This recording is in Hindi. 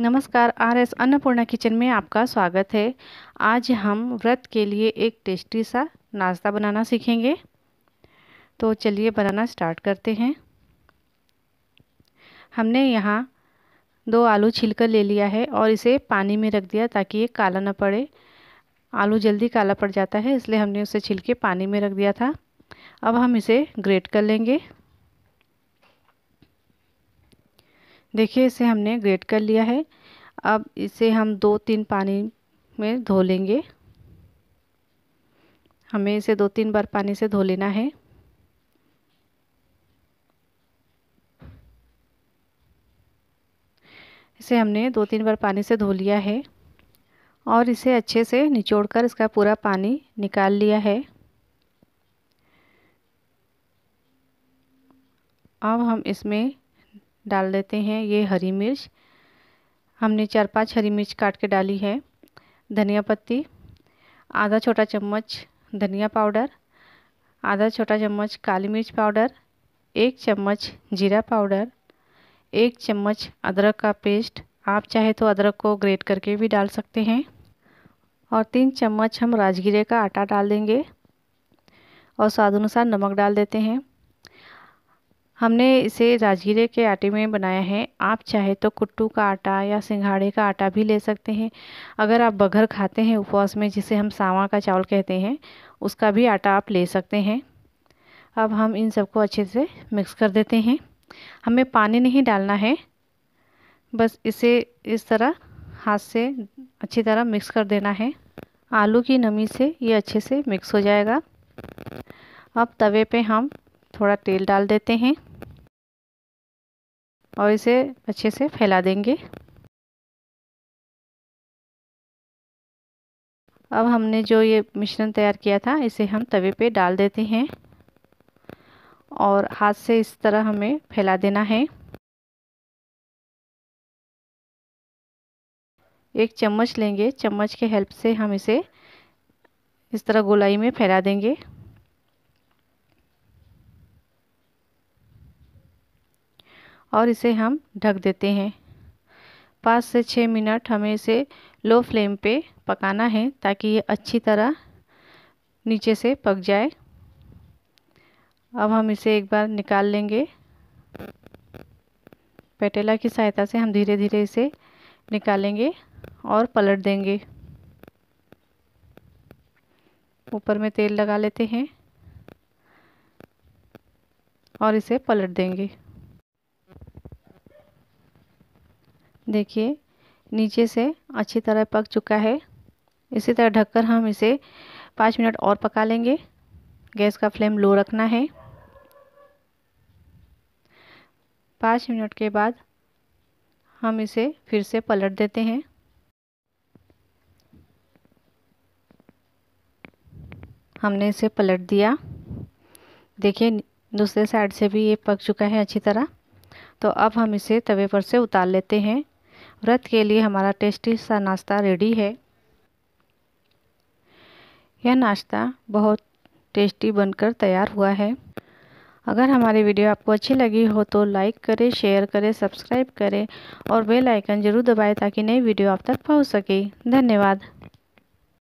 नमस्कार आर एस अन्नपूर्णा किचन में आपका स्वागत है आज हम व्रत के लिए एक टेस्टी सा नाश्ता बनाना सीखेंगे तो चलिए बनाना स्टार्ट करते हैं हमने यहाँ दो आलू छिलकर ले लिया है और इसे पानी में रख दिया ताकि ये काला ना पड़े आलू जल्दी काला पड़ जाता है इसलिए हमने उसे छिलके पानी में रख दिया था अब हम इसे ग्रेट कर लेंगे देखिए इसे हमने ग्रेट कर लिया है अब इसे हम दो तीन पानी में धो लेंगे हमें इसे दो तीन बार पानी से धो लेना है इसे हमने दो तीन बार पानी से धो लिया है और इसे अच्छे से निचोड़कर इसका पूरा पानी निकाल लिया है अब हम इसमें डाल देते हैं ये हरी मिर्च हमने चार पांच हरी मिर्च काट के डाली है धनिया पत्ती आधा छोटा चम्मच धनिया पाउडर आधा छोटा चम्मच काली मिर्च पाउडर एक चम्मच जीरा पाउडर एक चम्मच अदरक का पेस्ट आप चाहे तो अदरक को ग्रेट करके भी डाल सकते हैं और तीन चम्मच हम राजगिरे का आटा डाल देंगे और स्वाद अनुसार नमक डाल देते हैं हमने इसे राजगीरे के आटे में बनाया है आप चाहे तो कुट्टू का आटा या सिंघाड़े का आटा भी ले सकते हैं अगर आप बघर खाते हैं उपवास में जिसे हम सावा का चावल कहते हैं उसका भी आटा आप ले सकते हैं अब हम इन सबको अच्छे से मिक्स कर देते हैं हमें पानी नहीं डालना है बस इसे इस तरह हाथ से अच्छी तरह मिक्स कर देना है आलू की नमी से ये अच्छे से मिक्स हो जाएगा अब तवे पे हम थोड़ा तेल डाल देते हैं और इसे अच्छे से फैला देंगे अब हमने जो ये मिश्रण तैयार किया था इसे हम तवे पे डाल देते हैं और हाथ से इस तरह हमें फैला देना है एक चम्मच लेंगे चम्मच के हेल्प से हम इसे इस तरह गोलाई में फैला देंगे और इसे हम ढक देते हैं पाँच से छः मिनट हमें इसे लो फ्लेम पे पकाना है ताकि ये अच्छी तरह नीचे से पक जाए अब हम इसे एक बार निकाल लेंगे पेटेला की सहायता से हम धीरे धीरे इसे निकालेंगे और पलट देंगे ऊपर में तेल लगा लेते हैं और इसे पलट देंगे देखिए नीचे से अच्छी तरह पक चुका है इसी तरह ढककर हम इसे पाँच मिनट और पका लेंगे गैस का फ्लेम लो रखना है पाँच मिनट के बाद हम इसे फिर से पलट देते हैं हमने इसे पलट दिया देखिए दूसरे साइड से भी ये पक चुका है अच्छी तरह तो अब हम इसे तवे पर से उतार लेते हैं व्रत के लिए हमारा टेस्टी सा नाश्ता रेडी है यह नाश्ता बहुत टेस्टी बनकर तैयार हुआ है अगर हमारी वीडियो आपको अच्छी लगी हो तो लाइक करें शेयर करें सब्सक्राइब करें और बेल आइकन ज़रूर दबाएं ताकि नई वीडियो आप तक पहुंच सके धन्यवाद